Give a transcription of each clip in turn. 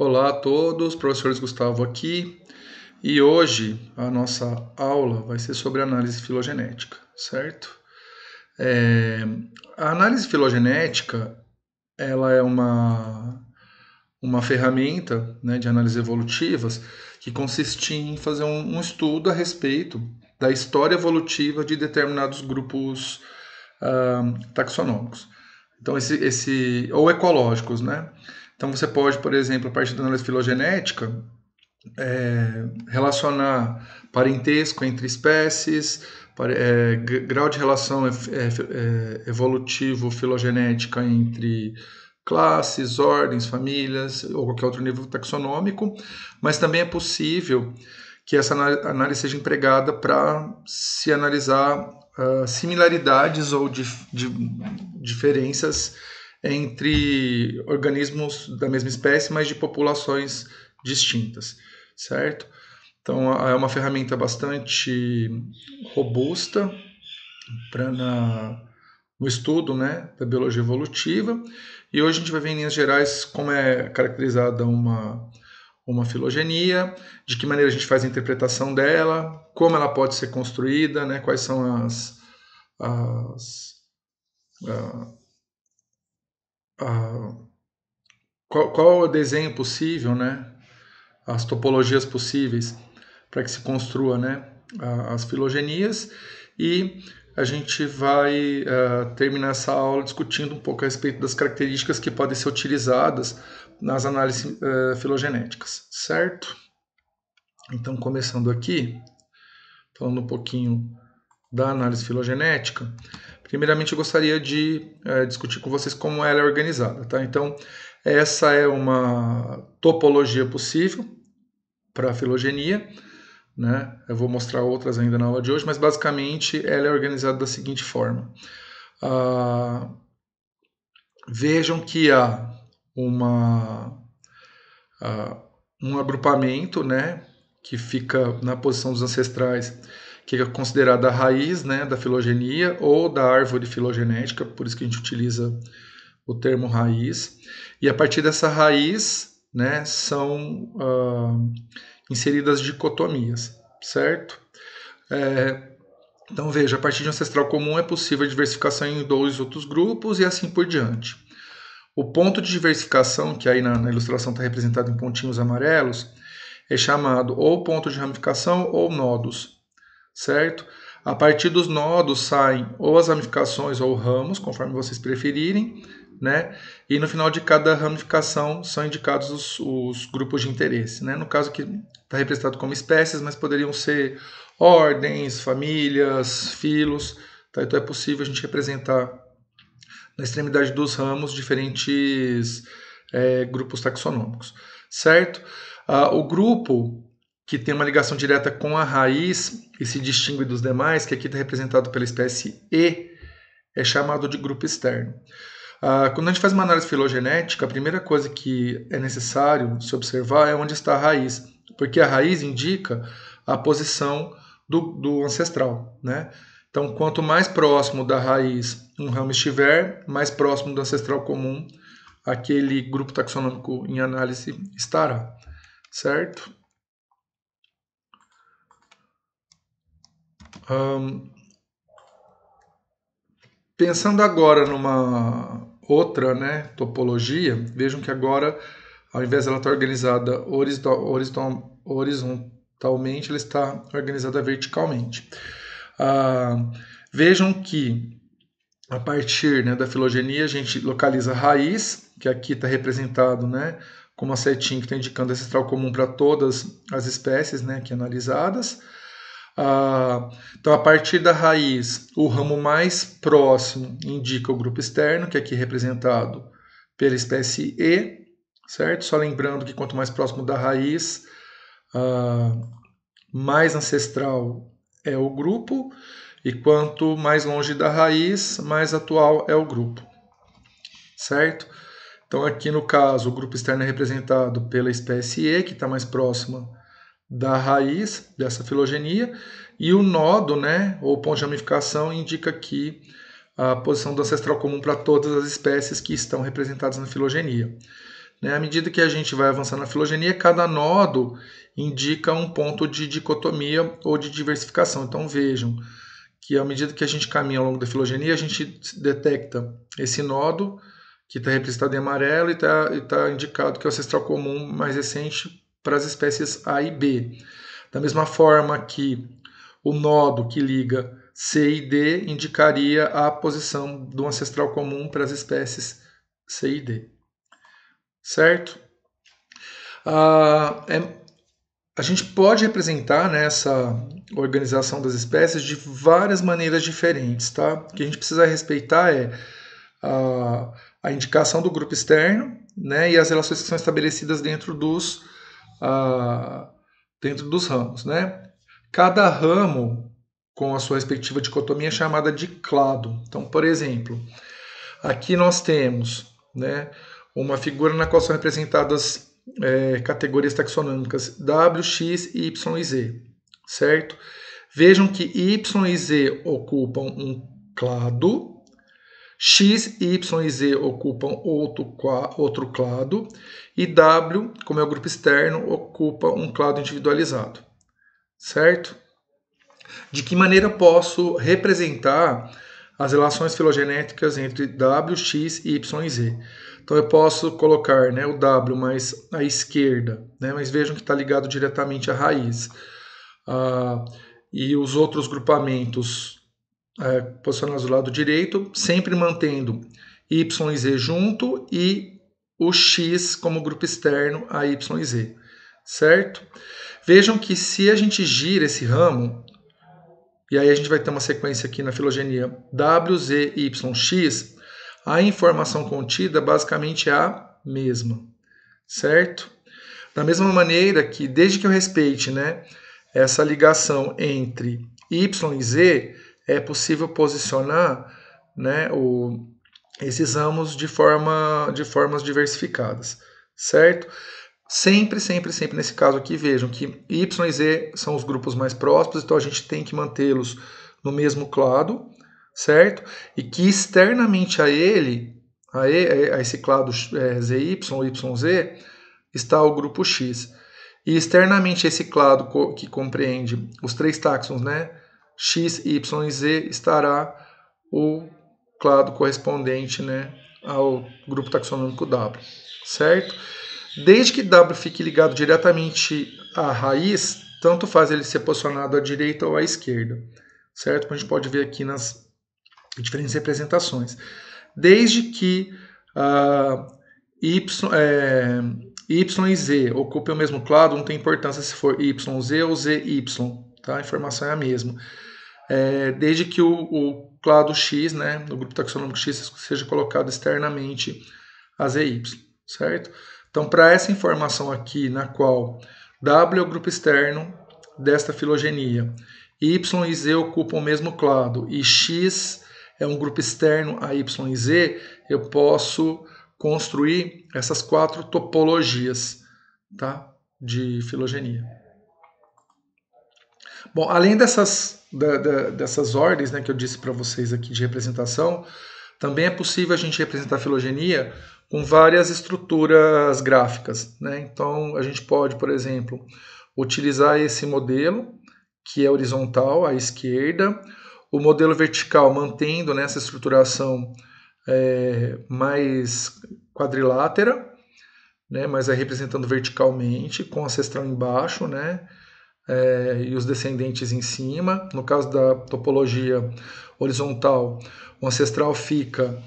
Olá a todos, professores Gustavo aqui. E hoje a nossa aula vai ser sobre análise filogenética, certo? É, a análise filogenética ela é uma, uma ferramenta né, de análise evolutivas que consiste em fazer um, um estudo a respeito da história evolutiva de determinados grupos ah, taxonômicos. Então, esse, esse ou ecológicos, né? Então você pode, por exemplo, a partir da análise filogenética, é, relacionar parentesco entre espécies, é, grau de relação é, é, evolutivo filogenética entre classes, ordens, famílias ou qualquer outro nível taxonômico, mas também é possível que essa análise seja empregada para se analisar uh, similaridades ou dif diferenças entre organismos da mesma espécie, mas de populações distintas, certo? Então é uma ferramenta bastante robusta para no estudo né, da biologia evolutiva. E hoje a gente vai ver em linhas gerais como é caracterizada uma, uma filogenia, de que maneira a gente faz a interpretação dela, como ela pode ser construída, né, quais são as, as ah, ah, qual, qual o desenho possível, né? As topologias possíveis para que se construa, né? As filogenias e a gente vai uh, terminar essa aula discutindo um pouco a respeito das características que podem ser utilizadas nas análises uh, filogenéticas, certo? Então, começando aqui, falando um pouquinho da análise filogenética, Primeiramente, eu gostaria de é, discutir com vocês como ela é organizada. Tá? Então, essa é uma topologia possível para a filogenia. Né? Eu vou mostrar outras ainda na aula de hoje, mas basicamente ela é organizada da seguinte forma. Ah, vejam que há uma, ah, um agrupamento né, que fica na posição dos ancestrais que é considerada a raiz né, da filogenia ou da árvore filogenética, por isso que a gente utiliza o termo raiz. E a partir dessa raiz né, são ah, inseridas dicotomias, certo? É, então veja, a partir de ancestral comum é possível a diversificação em dois outros grupos e assim por diante. O ponto de diversificação, que aí na, na ilustração está representado em pontinhos amarelos, é chamado ou ponto de ramificação ou nodos certo? A partir dos nodos saem ou as ramificações ou ramos, conforme vocês preferirem, né? E no final de cada ramificação são indicados os, os grupos de interesse, né? No caso que está representado como espécies, mas poderiam ser ordens, famílias, filos, tá? Então é possível a gente representar na extremidade dos ramos diferentes é, grupos taxonômicos, certo? Ah, o grupo que tem uma ligação direta com a raiz e se distingue dos demais, que aqui está representado pela espécie E, é chamado de grupo externo. Ah, quando a gente faz uma análise filogenética, a primeira coisa que é necessário se observar é onde está a raiz, porque a raiz indica a posição do, do ancestral. Né? Então, quanto mais próximo da raiz um ramo estiver, mais próximo do ancestral comum aquele grupo taxonômico em análise estará, certo? pensando agora numa outra né, topologia, vejam que agora, ao invés dela estar organizada horizontalmente, ela está organizada verticalmente. vejam que a partir né, da filogenia a gente localiza a raiz, que aqui está representado né, com uma setinha que está indicando ancestral comum para todas as espécies né, aqui é analisadas. Ah, então, a partir da raiz, o ramo mais próximo indica o grupo externo, que é aqui representado pela espécie E, certo? Só lembrando que quanto mais próximo da raiz, ah, mais ancestral é o grupo, e quanto mais longe da raiz, mais atual é o grupo, certo? Então, aqui no caso, o grupo externo é representado pela espécie E, que está mais próxima da raiz dessa filogenia e o nodo, né, ou ponto de ramificação, indica aqui a posição do ancestral comum para todas as espécies que estão representadas na filogenia. Né, à medida que a gente vai avançando na filogenia, cada nodo indica um ponto de dicotomia ou de diversificação. Então vejam que à medida que a gente caminha ao longo da filogenia, a gente detecta esse nodo que está representado em amarelo e está tá indicado que é o ancestral comum mais recente para as espécies A e B. Da mesma forma que o nodo que liga C e D indicaria a posição do ancestral comum para as espécies C e D. Certo? Ah, é, a gente pode representar nessa né, organização das espécies de várias maneiras diferentes, tá? O que a gente precisa respeitar é a, a indicação do grupo externo né, e as relações que são estabelecidas dentro dos dentro dos ramos. Né? Cada ramo com a sua respectiva dicotomia é chamada de clado. Então, por exemplo, aqui nós temos né, uma figura na qual são representadas é, categorias taxonômicas W, X, Y e Z, certo? Vejam que Y e Z ocupam um clado, X, Y e Z ocupam outro, outro clado e W, como é o grupo externo, ocupa um clado individualizado, certo? De que maneira posso representar as relações filogenéticas entre W, X, Y e Z? Então eu posso colocar né, o W mais à esquerda, né, mas vejam que está ligado diretamente à raiz. Ah, e os outros grupamentos é, posicionados do lado direito, sempre mantendo y e z junto e o x como grupo externo a y e z, certo? Vejam que se a gente gira esse ramo, e aí a gente vai ter uma sequência aqui na filogenia w, z, y, x, a informação contida basicamente é a mesma, certo? Da mesma maneira que, desde que eu respeite né, essa ligação entre y e z, é possível posicionar né, o, esses ramos de, forma, de formas diversificadas, certo? Sempre, sempre, sempre nesse caso aqui, vejam que Y e Z são os grupos mais próximos, então a gente tem que mantê-los no mesmo clado, certo? E que externamente a ele, a, e, a esse clado é, ZY, YZ, está o grupo X. E externamente esse clado que compreende os três táxons, né? x, y e z estará o clado correspondente né, ao grupo taxonômico W, certo? Desde que W fique ligado diretamente à raiz, tanto faz ele ser posicionado à direita ou à esquerda, certo? Como a gente pode ver aqui nas diferentes representações. Desde que uh, y, é, y e z ocupem o mesmo clado, não tem importância se for y, z ou y, tá? a informação é a mesma é, desde que o, o clado X, né, no grupo taxonômico X, seja colocado externamente a ZY, certo? Então, para essa informação aqui, na qual W é o grupo externo desta filogenia, Y e Z ocupam o mesmo clado, e X é um grupo externo a Y e Z, eu posso construir essas quatro topologias tá? de filogenia. Bom, além dessas da, da, dessas ordens né, que eu disse para vocês aqui de representação, também é possível a gente representar a filogenia com várias estruturas gráficas. Né? Então, a gente pode, por exemplo, utilizar esse modelo, que é horizontal à esquerda, o modelo vertical mantendo né, essa estruturação é, mais quadrilátera, né, mas é representando verticalmente, com ancestral embaixo, né, é, e os descendentes em cima. No caso da topologia horizontal, o ancestral fica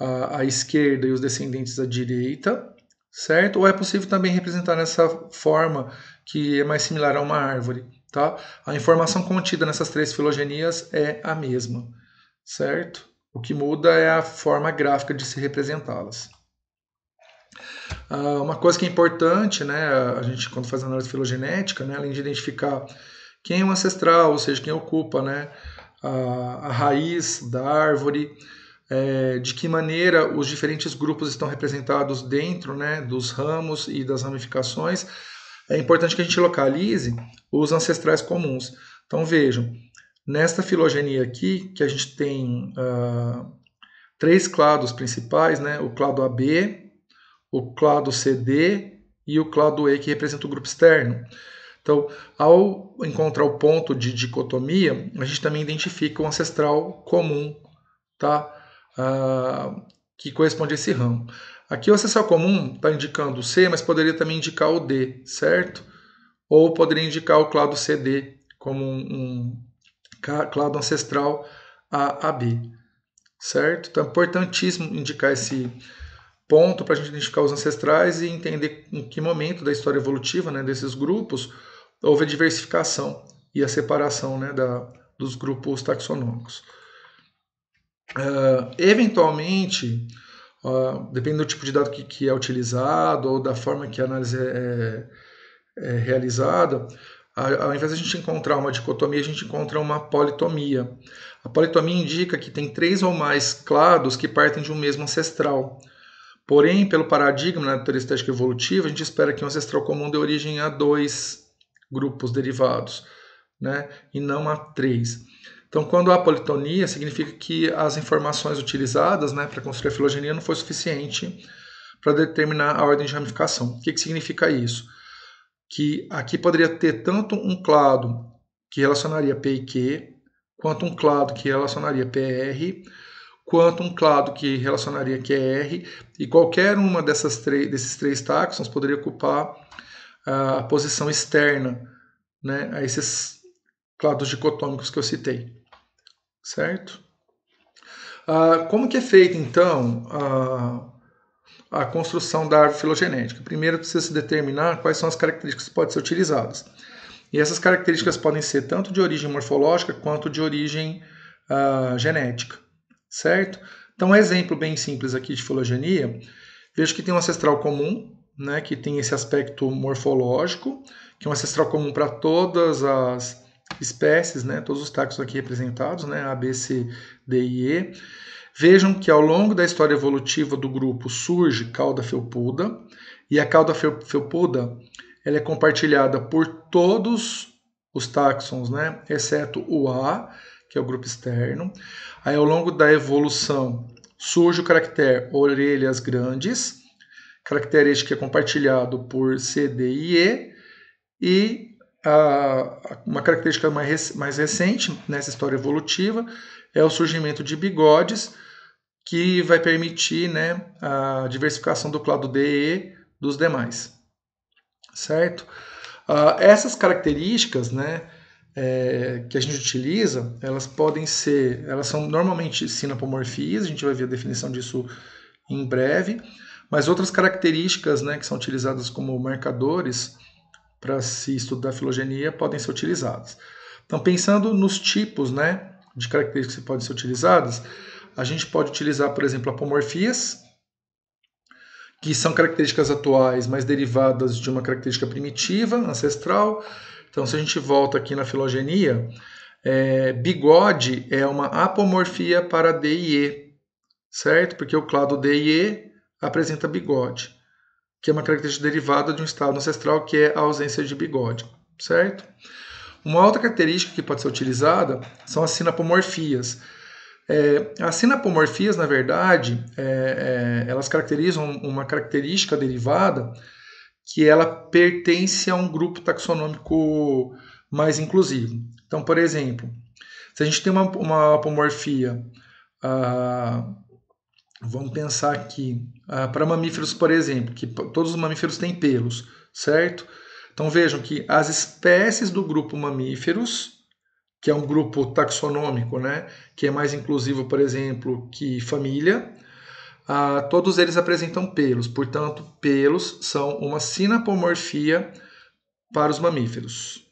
à, à esquerda e os descendentes à direita, certo? Ou é possível também representar nessa forma que é mais similar a uma árvore, tá? A informação contida nessas três filogenias é a mesma, certo? O que muda é a forma gráfica de se representá-las. Ah, uma coisa que é importante, né, a gente quando faz análise filogenética, né, além de identificar quem é o ancestral, ou seja, quem ocupa né, a, a raiz da árvore, é, de que maneira os diferentes grupos estão representados dentro né, dos ramos e das ramificações, é importante que a gente localize os ancestrais comuns. Então vejam, nesta filogenia aqui, que a gente tem uh, três clados principais, né, o clado AB, o clado CD e o clado E, que representa o grupo externo. Então, ao encontrar o ponto de dicotomia, a gente também identifica o ancestral comum, tá? Ah, que corresponde a esse ramo. Aqui o ancestral comum está indicando o C, mas poderia também indicar o D, certo? Ou poderia indicar o clado CD como um, um clado ancestral A a B, certo? Então é importantíssimo indicar esse, ponto para a gente identificar os ancestrais e entender em que momento da história evolutiva né, desses grupos houve a diversificação e a separação né, da, dos grupos taxonômicos. Uh, eventualmente, uh, dependendo do tipo de dado que, que, é utilizado ou da forma que a análise é, é, é realizada, ao invés de a gente encontrar uma dicotomia, a gente encontra uma politomia. A politomia indica que tem três ou mais clados que partem de um mesmo ancestral. Porém, pelo paradigma né, da teoria estética evolutiva, a gente espera que um ancestral comum dê origem a dois grupos derivados, né? e não a três. Então, quando há politonia, significa que as informações utilizadas né, para construir a filogenia não foi suficiente para determinar a ordem de ramificação. O que, que significa isso? Que aqui poderia ter tanto um clado que relacionaria P e Q, quanto um clado que relacionaria PR, quanto um clado que relacionaria que é R, e qualquer uma dessas desses três táxons poderia ocupar a posição externa né, a esses clados dicotômicos que eu citei. Certo? Ah, como que é feita, então, a, a construção da árvore filogenética? Primeiro, precisa se determinar quais são as características que podem ser utilizadas. E essas características podem ser tanto de origem morfológica quanto de origem ah, genética certo? Então, um exemplo bem simples aqui de filogenia, vejo que tem um ancestral comum, né, que tem esse aspecto morfológico, que é um ancestral comum para todas as espécies, né, todos os taxos aqui representados, né, A, B, C, D e E. Vejam que ao longo da história evolutiva do grupo surge cauda felpuda, e a cauda felpuda ela é compartilhada por todos os taxons, né, exceto o A, que é o grupo externo. Aí, ao longo da evolução, surge o caractere orelhas grandes, característica que é compartilhado por C, D e E, e a, uma característica mais, mais recente nessa história evolutiva é o surgimento de bigodes, que vai permitir né, a diversificação do clado DE dos demais. Certo? Uh, essas características, né, é, que a gente utiliza, elas podem ser, elas são normalmente sinapomorfias, a gente vai ver a definição disso em breve, mas outras características né, que são utilizadas como marcadores para se estudar filogenia podem ser utilizadas. Então, pensando nos tipos né, de características que podem ser utilizadas, a gente pode utilizar, por exemplo, apomorfias, que são características atuais, mas derivadas de uma característica primitiva, ancestral, então, se a gente volta aqui na filogenia, é, bigode é uma apomorfia para D e E, certo? Porque o clado D e E apresenta bigode, que é uma característica derivada de um estado ancestral que é a ausência de bigode, certo? Uma outra característica que pode ser utilizada são as sinapomorfias. É, as sinapomorfias, na verdade, é, é elas caracterizam uma característica derivada que ela pertence a um grupo taxonômico mais inclusivo. Então, por exemplo, se a gente tem uma, uma apomorfia, ah, vamos pensar aqui, ah, para mamíferos, por exemplo, que todos os mamíferos têm pelos, certo? Então vejam que as espécies do grupo mamíferos, que é um grupo taxonômico, né, que é mais inclusivo, por exemplo, que família, ah, todos eles apresentam pelos, portanto, pelos são uma sinapomorfia para os mamíferos,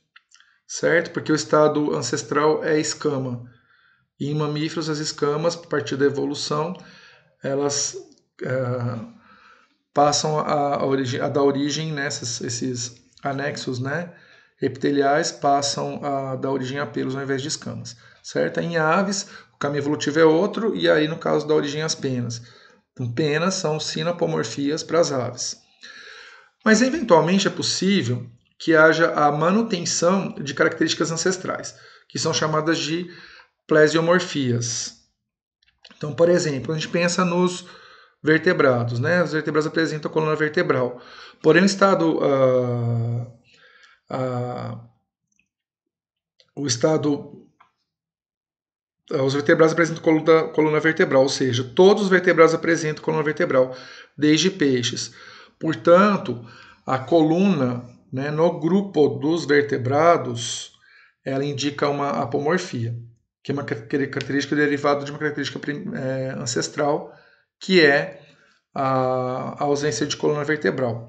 certo? Porque o estado ancestral é escama. E em mamíferos, as escamas, a partir da evolução, elas ah, passam a, a, dar origem nessas né, esses anexos, né? Epiteliais passam a dar origem a pelos ao invés de escamas, certo? Em aves, o caminho evolutivo é outro, e aí no caso dá origem às penas. Então, penas são sinapomorfias para as aves. Mas, eventualmente, é possível que haja a manutenção de características ancestrais, que são chamadas de plesiomorfias. Então, por exemplo, a gente pensa nos vertebrados, né? Os vertebrados apresentam a coluna vertebral. Porém, o estado, uh, uh, o estado os vertebrados apresentam coluna, coluna vertebral, ou seja, todos os vertebrados apresentam coluna vertebral, desde peixes. Portanto, a coluna né, no grupo dos vertebrados, ela indica uma apomorfia, que é uma é característica derivada de uma característica é, ancestral, que é a, a, ausência de coluna vertebral.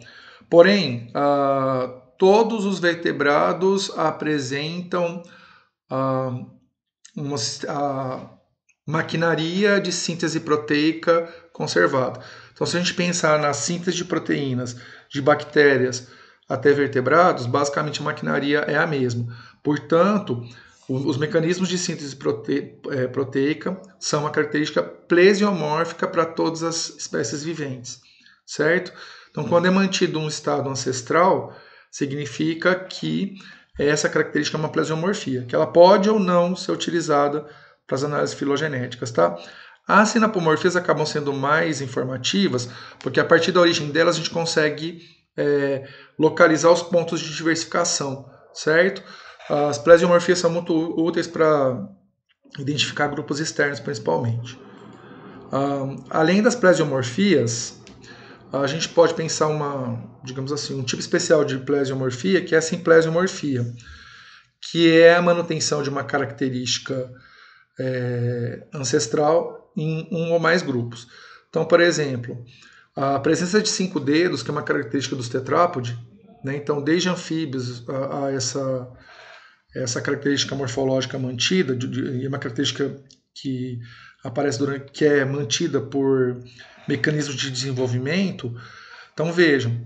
Porém, todos os vertebrados apresentam uma maquinaria de síntese proteica conservada. Então, se a gente pensar na síntese de proteínas de bactérias até vertebrados, basicamente a maquinaria é a mesma. Portanto, os mecanismos de síntese prote... É, proteica são uma característica plesiomórfica para todas as espécies viventes, certo? Então, quando é mantido um estado ancestral, significa que é essa característica é uma plesiomorfia, que ela pode ou não ser utilizada para as análises filogenéticas, tá? As sinapomorfias acabam sendo mais informativas, porque a partir da origem delas a gente consegue é, localizar os pontos de diversificação, certo? As plesiomorfias são muito úteis para identificar grupos externos, principalmente. Um, além das plesiomorfias, a gente pode pensar uma, digamos assim, um tipo especial de plesiomorfia, que é a simplesiomorfia, que é a manutenção de uma característica é, ancestral em um ou mais grupos. Então, por exemplo, a presença de cinco dedos, que é uma característica dos tetrápode, né? então desde anfíbios a, a essa essa característica morfológica mantida e uma característica que aparece durante que é mantida por mecanismos de desenvolvimento. Então vejam,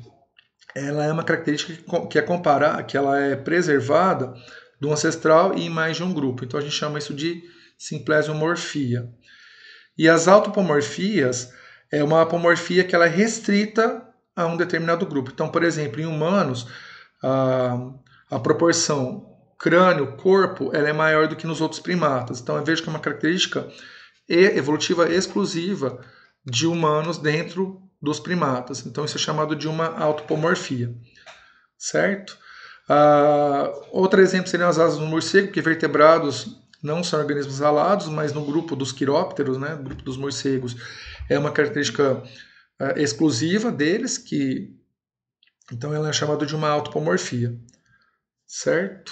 ela é uma característica que é comparar, que ela é preservada do ancestral e em mais de um grupo. Então a gente chama isso de simplesiomorfia. E as autopomorfias é uma apomorfia que ela é restrita a um determinado grupo. Então, por exemplo, em humanos, a, a proporção crânio, corpo, ela é maior do que nos outros primatas. Então eu vejo que é uma característica evolutiva exclusiva de humanos dentro dos primatas. Então isso é chamado de uma autopomorfia, certo? Ah, outro exemplo seriam as asas do morcego, que vertebrados não são organismos alados, mas no grupo dos quirópteros, né, grupo dos morcegos, é uma característica ah, exclusiva deles, que então ela é chamada de uma autopomorfia, certo?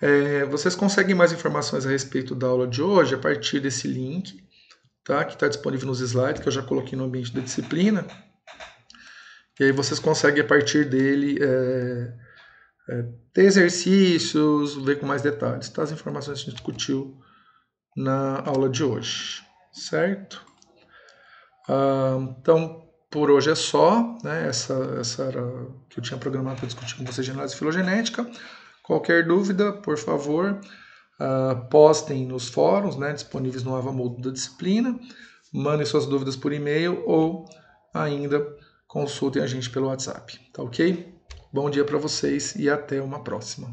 É, vocês conseguem mais informações a respeito da aula de hoje a partir desse link, tá? Que está disponível nos slides, que eu já coloquei no ambiente da disciplina. E aí vocês conseguem, a partir dele, é, é, ter exercícios, ver com mais detalhes, tá? As informações que a gente discutiu na aula de hoje, certo? Ah, então, por hoje é só, né? Essa, essa era que eu tinha programado para discutir com vocês genética filogenética. Qualquer dúvida, por favor, uh, postem nos fóruns né, disponíveis no Avamundo da disciplina, mandem suas dúvidas por e-mail ou ainda consultem a gente pelo WhatsApp, tá ok? Bom dia para vocês e até uma próxima.